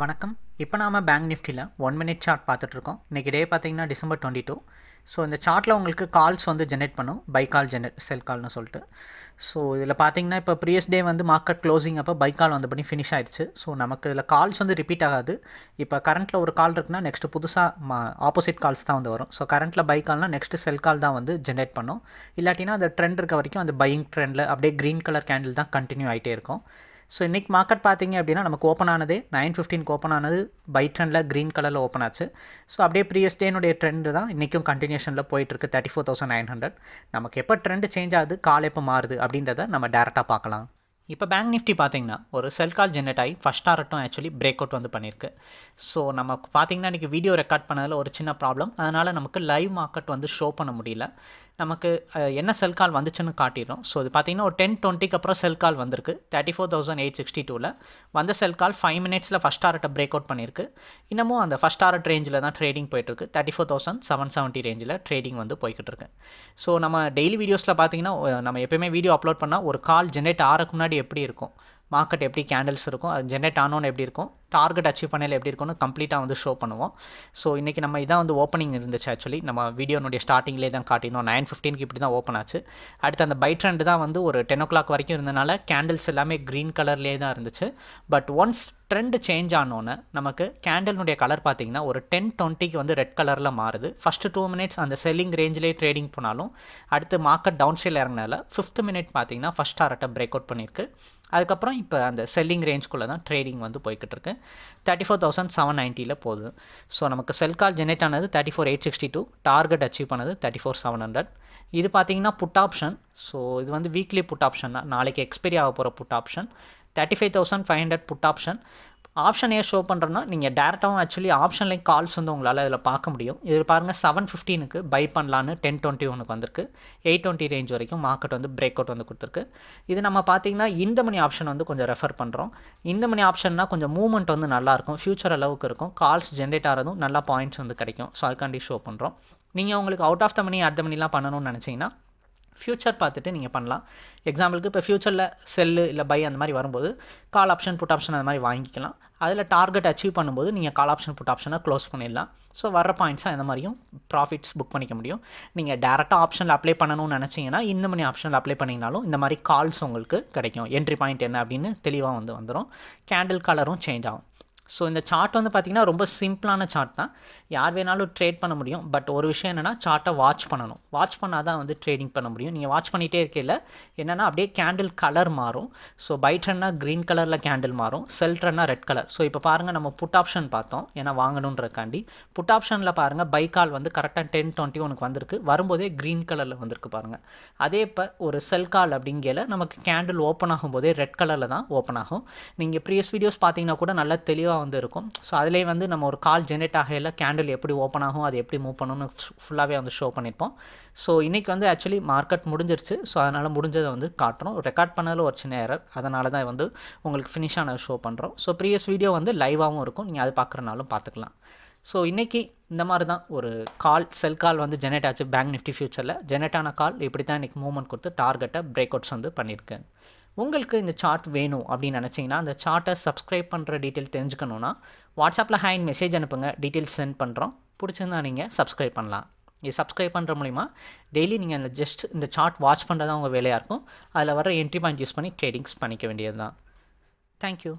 வணக்கம் இப்போ நாம் பேங்க் நிஃப்டியில் ஒன் மினிட் சார்ட் பார்த்துட்ருக்கோம் இன்றைக்கி டே பார்த்திங்கன்னா டிசம்பர் டுவெண்ட்டி டூ ஸோ இந்த சார்ட்டில் உங்களுக்கு கால்ஸ் வந்து ஜென்ரேட் பண்ணும் பை கால் ஜென்ரேட் செல் கால்னு சொல்லிட்டு ஸோ இதில் பார்த்திங்கன்னா இப்போ ப்ரீவியஸ் டே வந்து மார்க்கெட் க்ளோசிங் அப்போ பை கால் வந்து பண்ணி ஃபினிஷ் ஆயிடுச்சு ஸோ நமக்கு இதில் கால்ஸ் வந்து ரிப்பீட் ஆகாது இப்போ கரண்ட்டில் ஒரு கால் இருக்குன்னா நெக்ஸ்ட்டு புதுசாக மா ஆப்போசிட் கால்ஸ் தான் வந்து வரும் ஸோ கரண்ட்டில் பை கால்னால் நெக்ஸ்ட்டு செல் கால் தான் வந்து ஜென்ரேட் பண்ணும் இல்லாட்டினா அந்த ட்ரெண்ட் இருக்க வரைக்கும் அந்த பையிங் ட்ரெண்டில் அப்படியே க்ரீன் கலர் கேண்டில் தான் கண்டினியூ ஆகிட்டே இருக்கும் ஸோ இன்றைக்கி மார்க்கெட் பார்த்தீங்க அப்படின்னா நமக்கு ஓப்பன் ஆனது நைன் ஃபிஃப்டீன் ஓப்பன் ஆனது பை ட்ரெண்டில் க்ரீன் கலரில் ஓப்பன் ஆச்சு ஸோ அப்படியே ப்ரீவியஸ் டேனுடைய ட்ரெண்டு தான் இன்றைக்கும் கண்டினியூஷனில் போயிட்டுருக்கு thirty four thousand nine hundred நமக்கு எப்போ ட்ரெண்டு சேஞ்ச் ஆகுது கால் எப்போ மாறுது அப்படின்றத நம்ம டேரெக்டாக பார்க்கலாம் இப்போ பேங்க் நிஃப்டி பார்த்தீங்கன்னா ஒரு செல் கால் ஜென்ரேட் ஆகி ஃபஸ்ட் ஆரட்டும் ஆக்சுவலி பிரேக் அவுட் வந்து பண்ணியிருக்கு ஸோ நம்ம பார்த்தீங்கன்னா இன்றைக்கி வீடியோ ரெக்கார்ட் பண்ணதில் ஒரு சின்ன ப்ராப்ளம் அதனால் நமக்கு லைவ் மார்க்கெட் வந்து ஷோ பண்ண முடியல நமக்கு என்ன செல் கால் வந்துச்சுன்னு காட்டிடும் ஸோ இது பார்த்திங்கன்னா ஒரு டென் டுவெண்ட்டிக்கு அப்புறம் செல் கால் வந்திருக்கு thirty four thousand eight sixty டூவில் வந்த செல் கால் ஃபைவ் மினிட்ஸில் ஃபஸ்ட் ஆர்ட்டை பிரேக் அவுட் பண்ணியிருக்கு இன்னமும் அந்த ஃபஸ்ட் ஆர்ட் ரேஞ்சில் தான் ட்ரேடிங் போயிட்டுருக்கு thirty four thousand seven seventy ரேஞ்சில் ட்ரேடிங் வந்து போய்கிட்டு இருக்கு ஸோ நம்ம டெய்லி வீடியோஸில் பார்த்திங்கன்னா நம்ம எப்பயுமே வீடியோ அப்லோட் பண்ணால் ஒரு கால் ஜென்ரேட் ஆறக்கு முன்னாடி எப்படி இருக்கும் மார்க்கெட் எப்படி கேண்டில்ஸ் இருக்கும் அது ஜென்ரேட் ஆனோன்னு எப்படி இருக்கும் டார்கெட் அச்சீவ் பண்ணல எப்படி இருக்கும்னு கம்ப்ளீட்டாக வந்து ஷோ பண்ணுவோம் ஸோ இன்றைக்கி நம்ம இதான் வந்து ஓப்பனிங் இருந்துச்சு ஆக்சுவலி நம்ம வீடியோனுடைய ஸ்டார்டிங்லேயே தான் காட்டினோம் நைன் ஃபிஃப்டீனுக்கு இப்படி தான் ஓப்பன் ஆச்சு அடுத்து அந்த பை ட்ரெண்ட் தான் வந்து ஒரு டென் ஓ கிளாக் வரைக்கும் இருந்தனால கேண்டில்ஸ் எல்லாமே க்ரீன் கலர்லேயே தான் இருந்துச்சு பட் ஒன்ஸ் ட்ரெண்ட் சேஞ்ச் ஆனோன்னு நமக்கு கேண்டலினுடைய கலர் பார்த்திங்கன்னா ஒரு டென் டுவெண்ட்டிக்கு வந்து ரெட் கலரில் மாறுது ஃபஸ்ட்டு டூ மினிட்ஸ் அந்த செல்லிங் ரேஞ்சிலே ட்ரேடிங் போனாலும் அடுத்து மார்க்கெட் டவுன் சைடில் இறங்கினால ஃபிஃப்த் மினிட் பார்த்திங்கன்னா ஃபஸ்ட் ஆர்ட்டை பிரேக் அவுட் பண்ணியிருக்கு அதுக்கப்புறம் இப்போ அந்த செல்லிங் ரேஞ்ச்குள்ளே தான் ட்ரேடிங் வந்து போய்கிட்டு இருக்கு தேர்ட்டி ஃபோர் தௌசண்ட் செவன் நைன்ட்டியில் போகுது ஸோ நமக்கு செல் கால் ஜெனரேட் ஆனது thirty four eight sixty two target achieve பண்ணது தேர்ட்டி ஃபோர் செவன் ஹண்ட்ரட் இது பார்த்தீங்கன்னா புட் ஆப்ஷன் ஸோ இது வந்து வீக்லி புட் ஆப்ஷன் தான் நாளைக்கு எக்ஸ்பெரி ஆக போகிற put option thirty five thousand five hundred put option option ஏன் ஷோ பண்ணுறோம்னா நீங்கள் டேரெக்டாகவும் ஆக்சுவலி ஆப்ஷன்லேயும் கால்ஸ் வந்து உங்களால் இதில் பார்க்க முடியும் இதில் பாருங்கள் செவன் ஃபிஃப்டீனுக்கு பை பண்ணலான்னு டென் டுவெண்ட்டி ஒனுக்கு வந்திருக்கு எயிட் டுவெண்ட்டி ரேஞ்ச் வரைக்கும் மார்க்கெட் வந்து பிரேக் அவுட் வந்து கொடுத்துருக்கு இது நம்ம பார்த்திங்கன்னா இந்த மணி ஆப்ஷன் வந்து கொஞ்சம் ரெஃபர் பண்ணுறோம் இந்த மணி ஆப்ஷன்னா கொஞ்சம் மூவ்மெண்ட் வந்து நல்லாயிருக்கும் ஃபியூச்சர் அளவுக்கு இருக்கும் கால்ஸ் ஜென்ரேட் ஆகிறதும் நல்லா பாயிண்ட்ஸ் வந்து கிடைக்கும் ஸோ அதுக்காண்டி ஷோ பண்ணுறோம் நீங்கள் உங்களுக்கு out of the money at the மணிலாம் பண்ணணும்னு நினச்சிங்கன்னா ஃப்யூச்சர் பார்த்துட்டு நீங்கள் பண்ணலாம் எக்ஸாம்பிளுக்கு இப்போ ஃப்யூச்சரில் செல்லு இல்லை பை அந்த மாதிரி வரும்போது கால் ஆப்ஷன் புட் ஆப்ஷன் அந்த மாதிரி வாங்கிக்கலாம் அதில் டார்கெட் அச்சீவ் பண்ணும்போது நீங்கள் கால் ஆப்ஷன் புட் ஆப்ஷனை க்ளோஸ் பண்ணிடலாம் ஸோ வர பாயிண்ட்ஸாக இந்த மாதிரியும் ப்ராஃபிட்ஸ் புக் பண்ணிக்க முடியும் நீங்கள் டேரெக்டாக ஆப்ஷனில் அப்ளை பண்ணணும்னு நினச்சிங்கன்னா இந்த மாதிரி ஆப்ஷனில் அப்ளை பண்ணிங்கனாலும் இந்த மாதிரி கால்ஸ் உங்களுக்கு கிடைக்கும் என்ட்ரி பாயிண்ட் என்ன அப்படின்னு தெளிவாக வந்து வந்துடும் கேண்டில் கலரும் சேஞ்ச் ஆகும் ஸோ இந்த சார்ட் வந்து பார்த்திங்கன்னா ரொம்ப சிம்பிளான சார்ட் தான் யார் வேணாலும் ட்ரேட் பண்ண முடியும் பட் ஒரு விஷயம் என்னென்னா சார்ட்டை வாட்ச் பண்ணணும் வாட்ச் பண்ணால் தான் வந்து ட்ரேடிங் பண்ண முடியும் நீங்கள் வாட்ச் பண்ணிகிட்டே இருக்கையில் என்னென்னா அப்படியே கேண்டில் கலர் மாறும் ஸோ பைட் ரன்னா க்ரீன் கலரில் கேண்டில் மாறும் செல் ரெட் கலர் ஸோ இப்போ பாருங்கள் நம்ம புட் ஆப்ஷன் பார்த்தோம் ஏன்னா வாங்கணுன்றக்காண்டி புட் ஆப்ஷனில் பாருங்கள் பை கால் வந்து கரெக்டாக டென் டுவெண்ட்டி ஒனுக்கு வந்திருக்கு வரும்போதே க்ரீன் கலரில் வந்திருக்கு பாருங்கள் அதே இப்போ ஒரு செல் கால் அப்படிங்கையில் நமக்கு கேண்டில் ஓப்பன் ஆகும்போதே ரெட் கலரில் தான் ஓப்பன் ஆகும் நீங்கள் ப்ரீவியஸ் வீடியோஸ் பார்த்தீங்கன்னா கூட நல்லா தெளிவாக ஃபுல்லாக வந்து இருக்கும் ஸோ அதிலே வந்து நம்ம ஒரு கால் ஜென்ரேட் ஆகையில் கேண்டில் எப்படி ஓப்பன் ஆகும் அது எப்படி மூவ் பண்ணணும்னு ஃபுல்லாகவே வந்து ஷோ பண்ணியிருப்போம் ஸோ இன்றைக்கி வந்து ஆக்சுவலி மார்க்கெட் முடிஞ்சிருச்சு ஸோ அதனால் முடிஞ்சதை வந்து காட்டுறோம் ரெக்கார்ட் பண்ணாலும் ஒரு சின்ன ஏரர் அதனால தான் வந்து உங்களுக்கு ஃபினிஷ் ஷோ பண்ணுறோம் ஸோ ப்ரீவியஸ் வீடியோ வந்து லைவாகவும் இருக்கும் நீங்கள் அது பார்க்குறனாலும் பார்த்துக்கலாம் ஸோ இன்றைக்கி இந்த மாதிரி தான் ஒரு கால் செல் கால் வந்து ஜெனரேட் ஆச்சு பேங்க் நிஃப்டி ஃபியூச்சரில் ஜெனரேட் ஆன கால் இப்படி தான் இன்றைக்கி மூவ்மெண்ட் கொடுத்து டார்கெட்டை பிரேக் அவுட்ஸ் வந்து பண்ணியிருக்கேன் உங்களுக்கு இந்த சார்ட் வேணும் அப்படின்னு நினச்சிங்கன்னா அந்த சார்ட்டை சப்ஸ்கிரைப் பண்ணுற டீட்டெயில் தெரிஞ்சுக்கணுன்னா வாட்ஸ்அப்பில் ஹேண்ட் மெசேஜ் அனுப்புங்க டீட்டெயில்ஸ் சென்ட் பண்ணுறோம் பிடிச்சிருந்தா நீங்கள் சப்ஸ்கிரைப் பண்ணலாம் இது சப்ஸ்கிரைப் பண்ணுற மூலிமா டெய்லி நீங்கள் அந்த ஜஸ்ட் இந்த சார்ட் வாட்ச் பண்ணுறது தான் உங்கள் வேலையாக இருக்கும் அதில் வர என்ட்ரி பாயிண்ட் யூஸ் பண்ணி ட்ரேடிங்ஸ் பண்ணிக்க வேண்டியது தான் தேங்க்யூ